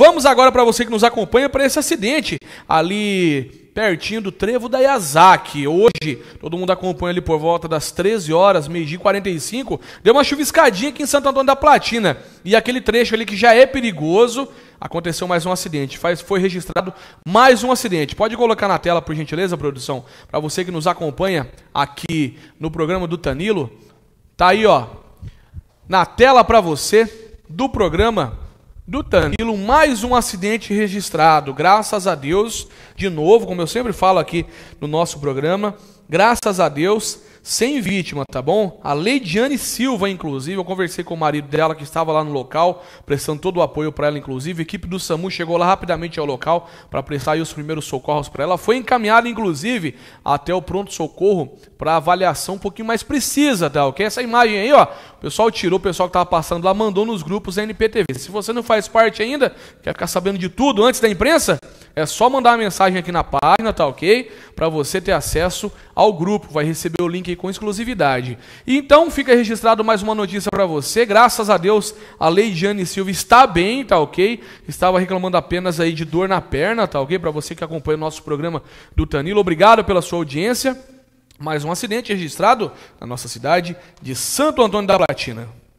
Vamos agora para você que nos acompanha para esse acidente ali pertinho do trevo da Yazaki. Hoje, todo mundo acompanha ali por volta das 13 horas, meio-dia 45. Deu uma chuviscadinha aqui em Santo Antônio da Platina. E aquele trecho ali que já é perigoso, aconteceu mais um acidente. Faz, foi registrado mais um acidente. Pode colocar na tela, por gentileza, produção, para você que nos acompanha aqui no programa do Tanilo. Tá aí, ó, na tela para você do programa do Tranquilo, mais um acidente registrado. Graças a Deus, de novo, como eu sempre falo aqui no nosso programa, graças a Deus, sem vítima, tá bom? A Leidiane Silva, inclusive, eu conversei com o marido dela que estava lá no local, prestando todo o apoio para ela, inclusive. A equipe do SAMU chegou lá rapidamente ao local para prestar os primeiros socorros para ela. Foi encaminhada, inclusive, até o pronto-socorro para avaliação um pouquinho mais precisa, tá ok? Essa imagem aí, ó, o pessoal tirou, o pessoal que estava passando lá mandou nos grupos da NPTV. Se você não faz parte ainda, quer ficar sabendo de tudo antes da imprensa, é só mandar uma mensagem aqui na página, tá ok? Para você ter acesso ao grupo. Vai receber o link com exclusividade. E então fica registrado mais uma notícia para você. Graças a Deus, a Leidiane Silva está bem, tá ok? Estava reclamando apenas aí de dor na perna, tá ok? Para você que acompanha o nosso programa do Tanilo, obrigado pela sua audiência. Mais um acidente registrado na nossa cidade de Santo Antônio da Platina.